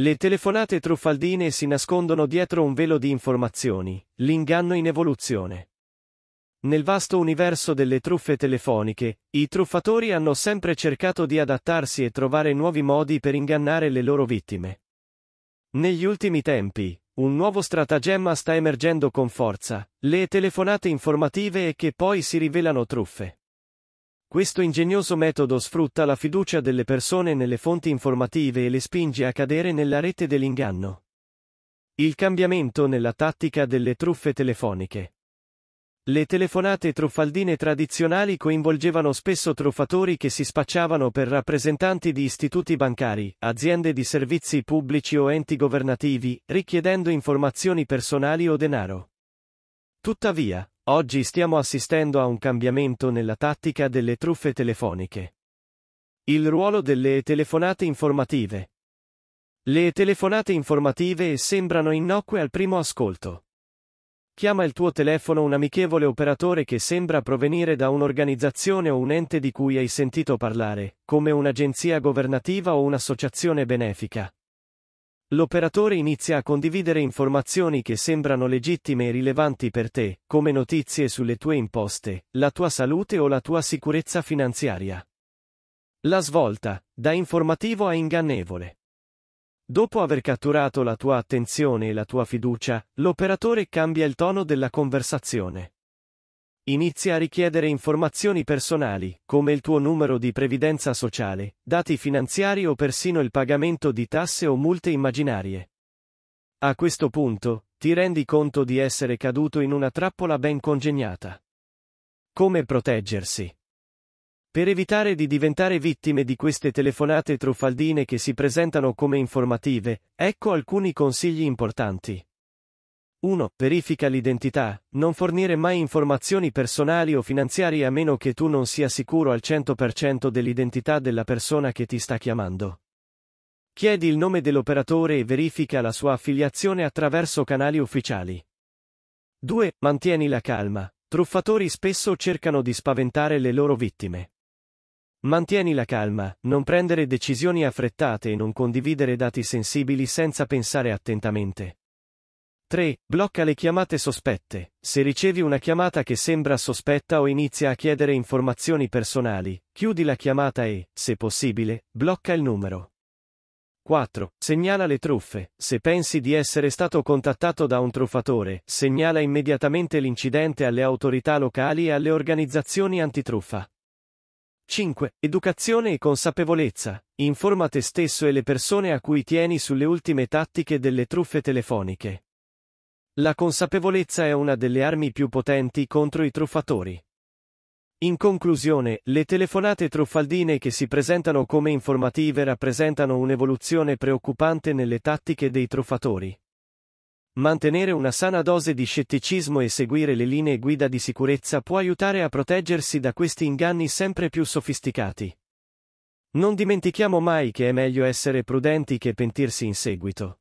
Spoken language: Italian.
Le telefonate truffaldine si nascondono dietro un velo di informazioni, l'inganno in evoluzione. Nel vasto universo delle truffe telefoniche, i truffatori hanno sempre cercato di adattarsi e trovare nuovi modi per ingannare le loro vittime. Negli ultimi tempi, un nuovo stratagemma sta emergendo con forza, le telefonate informative e che poi si rivelano truffe. Questo ingegnoso metodo sfrutta la fiducia delle persone nelle fonti informative e le spinge a cadere nella rete dell'inganno. Il cambiamento nella tattica delle truffe telefoniche. Le telefonate truffaldine tradizionali coinvolgevano spesso truffatori che si spacciavano per rappresentanti di istituti bancari, aziende di servizi pubblici o enti governativi, richiedendo informazioni personali o denaro. Tuttavia, Oggi stiamo assistendo a un cambiamento nella tattica delle truffe telefoniche. Il ruolo delle telefonate informative. Le telefonate informative sembrano innocue al primo ascolto. Chiama il tuo telefono un amichevole operatore che sembra provenire da un'organizzazione o un ente di cui hai sentito parlare, come un'agenzia governativa o un'associazione benefica, L'operatore inizia a condividere informazioni che sembrano legittime e rilevanti per te, come notizie sulle tue imposte, la tua salute o la tua sicurezza finanziaria. La svolta, da informativo a ingannevole. Dopo aver catturato la tua attenzione e la tua fiducia, l'operatore cambia il tono della conversazione. Inizia a richiedere informazioni personali, come il tuo numero di previdenza sociale, dati finanziari o persino il pagamento di tasse o multe immaginarie. A questo punto, ti rendi conto di essere caduto in una trappola ben congegnata. Come proteggersi? Per evitare di diventare vittime di queste telefonate truffaldine che si presentano come informative, ecco alcuni consigli importanti. 1. Verifica l'identità. Non fornire mai informazioni personali o finanziarie a meno che tu non sia sicuro al 100% dell'identità della persona che ti sta chiamando. Chiedi il nome dell'operatore e verifica la sua affiliazione attraverso canali ufficiali. 2. Mantieni la calma. Truffatori spesso cercano di spaventare le loro vittime. Mantieni la calma, non prendere decisioni affrettate e non condividere dati sensibili senza pensare attentamente. 3. Blocca le chiamate sospette. Se ricevi una chiamata che sembra sospetta o inizia a chiedere informazioni personali, chiudi la chiamata e, se possibile, blocca il numero. 4. Segnala le truffe. Se pensi di essere stato contattato da un truffatore, segnala immediatamente l'incidente alle autorità locali e alle organizzazioni antitruffa. 5. Educazione e consapevolezza. Informa te stesso e le persone a cui tieni sulle ultime tattiche delle truffe telefoniche. La consapevolezza è una delle armi più potenti contro i truffatori. In conclusione, le telefonate truffaldine che si presentano come informative rappresentano un'evoluzione preoccupante nelle tattiche dei truffatori. Mantenere una sana dose di scetticismo e seguire le linee guida di sicurezza può aiutare a proteggersi da questi inganni sempre più sofisticati. Non dimentichiamo mai che è meglio essere prudenti che pentirsi in seguito.